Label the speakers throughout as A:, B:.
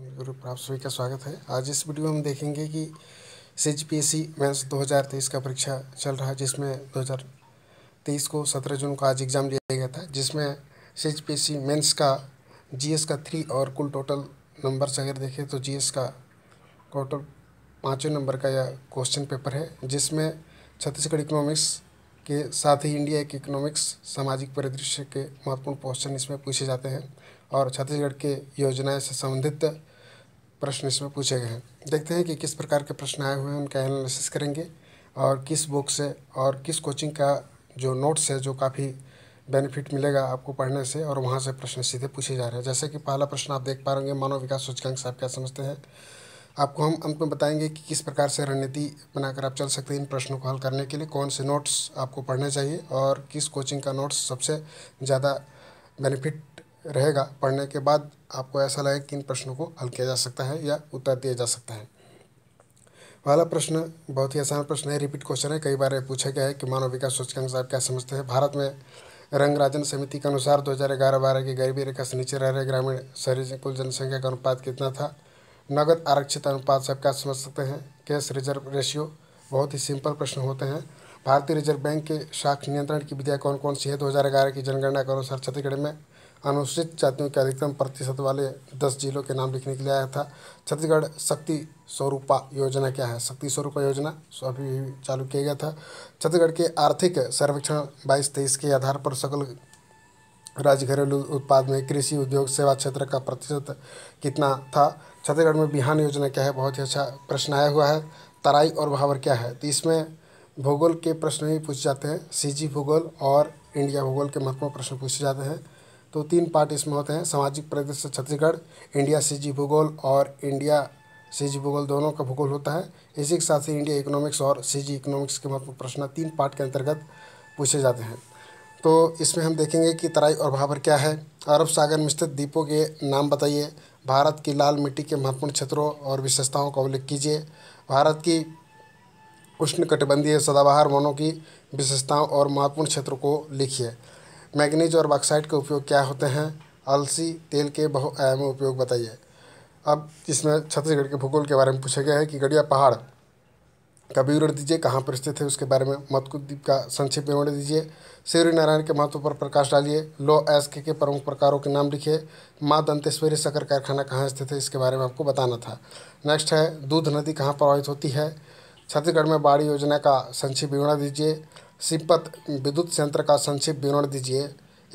A: group आप सभी का स्वागत है आज इस वीडियो में हम देखेंगे कि C G P S C mains दो का परीक्षा चल रहा है जिसमें 2023 को 17 जून को आज एग्ज़ाम लिया गया था जिसमें C G P S C mains का जीएस का थ्री और कुल टोटल नंबर्स अगर देखें तो जीएस का टोटल पाँचवें नंबर का यह क्वेश्चन पेपर है जिसमें छत्तीसगढ़ इकोनॉमिक्स के साथ ही इंडिया के इकोनॉमिक्स सामाजिक परिदृश्य के महत्वपूर्ण क्वेश्चन इसमें पूछे जाते हैं और छत्तीसगढ़ के योजनाएं से संबंधित प्रश्न इसमें पूछे गए हैं देखते हैं कि किस प्रकार के प्रश्न आए हुए हैं उनका एनालिसिस करेंगे और किस बुक से और किस कोचिंग का जो नोट्स है जो काफ़ी बेनिफिट मिलेगा आपको पढ़ने से और वहाँ से प्रश्न सीधे पूछे जा रहे हैं जैसे कि पहला प्रश्न आप देख पा रहे मानव विकास सूचकांक साहब क्या समझते हैं आपको हम अंत में बताएंगे कि किस प्रकार से रणनीति बनाकर आप चल सकते हैं इन प्रश्नों को हल करने के लिए कौन से नोट्स आपको पढ़ने चाहिए और किस कोचिंग का नोट्स सबसे ज़्यादा बेनिफिट रहेगा पढ़ने के बाद आपको ऐसा लगे कि इन प्रश्नों को हल किया जा सकता है या उत्तर दिया जा सकता है पहला प्रश्न बहुत ही आसान प्रश्न है रिपीट क्वेश्चन है कई बार पूछा गया है कि मानव विकास सूचकांक आप क्या समझते हैं भारत में रंगराजन समिति के अनुसार दो हज़ार ग्यारह बारह की गरीबी रेखा से नीचे रह रहे ग्रामीण शहरी कुल जनसंख्या का अनुपात कितना था नगद आरक्षित अनुपात सब क्या समझ सकते हैं कैश रिजर्व रेशियो बहुत ही सिंपल प्रश्न होते हैं भारतीय रिजर्व बैंक के शाख नियंत्रण की विधियाँ कौन कौन सी है दो हज़ार ग्यारह की जनगणना के अनुसार छत्तीसगढ़ में अनुसूचित जातियों के अधिकतम प्रतिशत वाले दस जिलों के नाम लिखने के लिए आया था छत्तीसगढ़ शक्ति स्वरूपा योजना क्या है शक्ति स्वरूपा योजना अभी चालू किया गया था छत्तीसगढ़ के आर्थिक सर्वेक्षण बाईस तेईस के आधार पर सकल राज्य घरेलू उत्पाद में कृषि उद्योग सेवा क्षेत्र का प्रतिशत कितना था छत्तीसगढ़ में बिहान योजना क्या है बहुत ही अच्छा प्रश्न आया हुआ है तराई और भावर क्या है तो इसमें भूगोल के प्रश्न भी पूछे जाते हैं सीजी भूगोल और इंडिया भूगोल के महत्वपूर्ण प्रश्न पूछे जाते हैं तो तीन पार्ट इसमें होते हैं सामाजिक परिदृश्य छत्तीसगढ़ इंडिया सीजी भूगोल और इंडिया सीजी भूगोल दोनों का भूगोल होता है इसी के साथ ही इंडिया इकोनॉमिक्स और सीजी इकोनॉमिक्स के महत्वपूर्ण प्रश्न तीन पार्ट के अंतर्गत पूछे जाते हैं तो इसमें हम देखेंगे कि तराई और भावर क्या है अरब सागर में स्थित द्वीपों के नाम बताइए भारत की लाल मिट्टी के महत्वपूर्ण क्षेत्रों और विशेषताओं का उल्लेख कीजिए भारत की उष्णकटिबंधीय सदाबहार वनों की विशेषताओं और महत्वपूर्ण क्षेत्रों को लिखिए मैगनीज और बाक्साइड के उपयोग क्या होते हैं अलसी तेल के बहुआयाम उपयोग बताइए अब इसमें छत्तीसगढ़ के भूगोल के बारे में पूछा गया है कि गढ़िया पहाड़ का विवरण दीजिए कहाँ पर स्थित है उसके बारे में मतकुद्वीप का संक्षिप्त विवरण दीजिए सूर्य नारायण के महत्व पर प्रकाश डालिए लो एस के, प्रमुख प्रकारों के नाम लिखिए माँ दंतेश्वरी शकर कारखाना कहाँ स्थित है इसके बारे में आपको बताना था नेक्स्ट है दूध नदी कहाँ प्रभावित होती है छत्तीसगढ़ में बाड़ी योजना का संक्षिप्त विवरण दीजिए सिपत विद्युत संयंत्र का संक्षिप्त विवरण दीजिए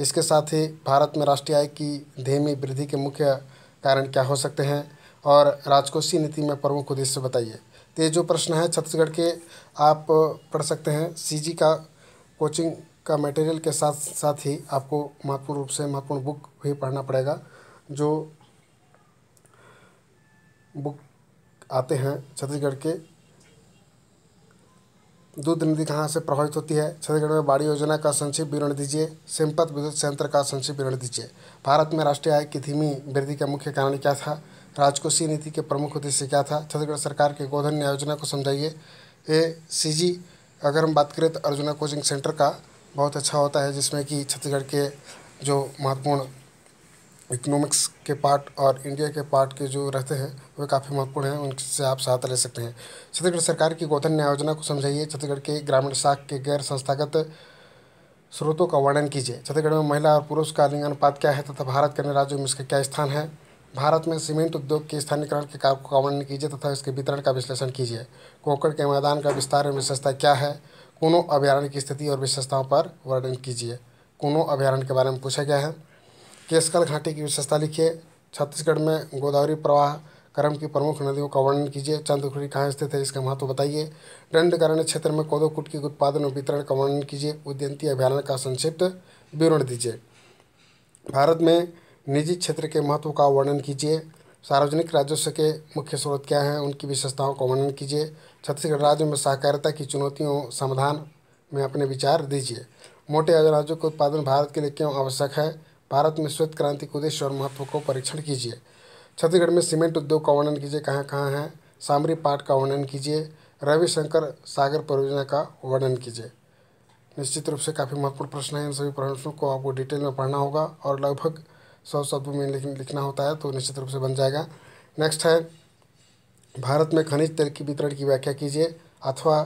A: इसके साथ ही भारत में राष्ट्रीय आय की धीमी वृद्धि के मुख्य कारण क्या हो सकते हैं और राजकोषीय नीति में प्रमुख उद्देश्य बताइए तो ये जो प्रश्न है छत्तीसगढ़ के आप पढ़ सकते हैं सीजी का कोचिंग का मटेरियल के साथ साथ ही आपको महत्वपूर्ण रूप से महत्वपूर्ण बुक भी पढ़ना पड़ेगा जो बुक आते हैं छत्तीसगढ़ के दूध निधि कहाँ से प्रभावित होती है छत्तीसगढ़ में बाड़ी योजना का संक्षिप्त विवरण दीजिए सिमपत विद्युत संयंत्र का संक्षिप्त विवरण दीजिए भारत में राष्ट्रीय आय की धीमी वृद्धि का मुख्य कारण क्या था राजकोषीय नीति के प्रमुख उद्देश्य क्या था छत्तीसगढ़ सरकार के गोधन न्याय योजना को समझाइए ए सी जी अगर हम बात करें तो अर्जुना कोचिंग सेंटर का बहुत अच्छा होता है जिसमें कि छत्तीसगढ़ के जो महत्वपूर्ण इकोनॉमिक्स के पार्ट और इंडिया के पार्ट के जो रहते हैं वे काफ़ी महत्वपूर्ण हैं उनसे आप सहायता ले सकते हैं छत्तीसगढ़ सरकार की गोधन न्याय योजना को समझाइए छत्तीसगढ़ के ग्रामीण शाख के गैर संस्थागत स्रोतों का वर्णन कीजिए छत्तीसगढ़ में महिला और पुरुष का अनुपात क्या है तथा भारत के अन्य राज्यों में इसका क्या स्थान है भारत में सीमेंट उद्योग के स्थानीयकरण के कार्य का वर्णन कीजिए तथा इसके वितरण का विश्लेषण कीजिए कोकड़ के मैदान का विस्तार में विशेषता क्या है कोनो अभ्यारण्य की स्थिति और विशेषताओं पर वर्णन कीजिए कोनो अभ्यारण्य के बारे में पूछा गया है केसकल घाटी की विशेषता लिखिए छत्तीसगढ़ में गोदावरी प्रवाह क्रम की प्रमुख नदियों का वर्णन कीजिए चंद्रखुरी कहाँ स्थित है इसका महत्व बताइए दंडकारण्य क्षेत्र में कुट के उत्पादन और वितरण का वर्णन कीजिए उद्यंती अभियान का संक्षिप्त विवरण दीजिए भारत में निजी क्षेत्र के महत्व का वर्णन कीजिए सार्वजनिक राजस्व के मुख्य स्रोत क्या हैं उनकी विशेषताओं का वर्णन कीजिए छत्तीसगढ़ राज्य में सहकारिता की चुनौतियों समाधान में अपने विचार दीजिए मोटे अनाजों के उत्पादन भारत के लिए क्यों आवश्यक है भारत में श्वेत क्रांति के उद्देश्य और महत्व को परीक्षण कीजिए छत्तीसगढ़ में सीमेंट उद्योग का वर्णन कीजिए कहाँ कहाँ है सामरी पाठ का वर्णन कीजिए रविशंकर सागर परियोजना का वर्णन कीजिए निश्चित रूप से काफ़ी महत्वपूर्ण प्रश्न है इन सभी प्रश्नों को आपको डिटेल में पढ़ना होगा और लगभग सौ शब्दों में लिखना होता है तो निश्चित रूप से बन जाएगा नेक्स्ट है भारत में खनिज तेल की वितरण की व्याख्या कीजिए अथवा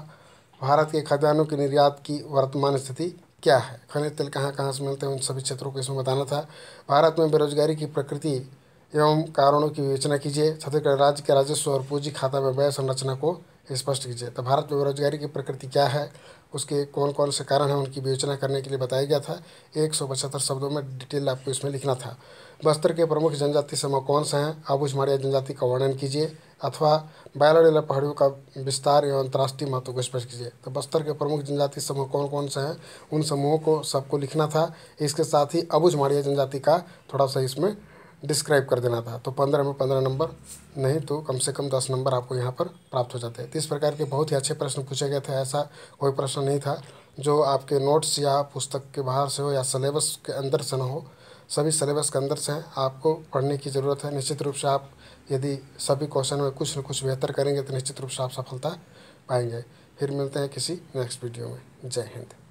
A: भारत के खाद्यान्नों के निर्यात की वर्तमान स्थिति क्या है खनिज तेल कहाँ कहाँ से मिलते हैं उन सभी क्षेत्रों को इसमें बताना था भारत में बेरोजगारी की प्रकृति एवं कारणों की विवेचना कीजिए छत्तीसगढ़ राज्य के राजस्व और पूंजी खाता में व्यय संरचना को स्पष्ट कीजिए तो भारत में बेरोजगारी की प्रकृति क्या है उसके कौन कौन से कारण हैं उनकी विवेचना करने के लिए बताया गया था एक सौ पचहत्तर शब्दों में डिटेल आपको इसमें लिखना था बस्तर के प्रमुख जनजाति समूह कौन से हैं आबूझ माड़िया जनजाति का वर्णन कीजिए अथवा बैलाडेला पहाड़ियों का विस्तार एवं अंतर्राष्ट्रीय महत्व को स्पष्ट कीजिए तो बस्तर के प्रमुख जनजाति समूह कौन कौन से हैं उन समूहों को सबको लिखना था इसके साथ ही अबूझ माड़िया जनजाति का थोड़ा सा इसमें डिस्क्राइब कर देना था तो पंद्रह में पंद्रह नंबर नहीं तो कम से कम दस नंबर आपको यहाँ पर प्राप्त हो जाते हैं तो इस प्रकार के बहुत ही अच्छे प्रश्न पूछे गए थे ऐसा कोई प्रश्न नहीं था जो आपके नोट्स या पुस्तक के बाहर से हो या सिलेबस के अंदर से ना हो सभी सिलेबस के अंदर से हैं आपको पढ़ने की ज़रूरत है निश्चित रूप से आप यदि सभी क्वेश्चन में कुछ न कुछ बेहतर करेंगे तो निश्चित रूप से आप सफलता पाएंगे फिर मिलते हैं किसी नेक्स्ट वीडियो में जय हिंद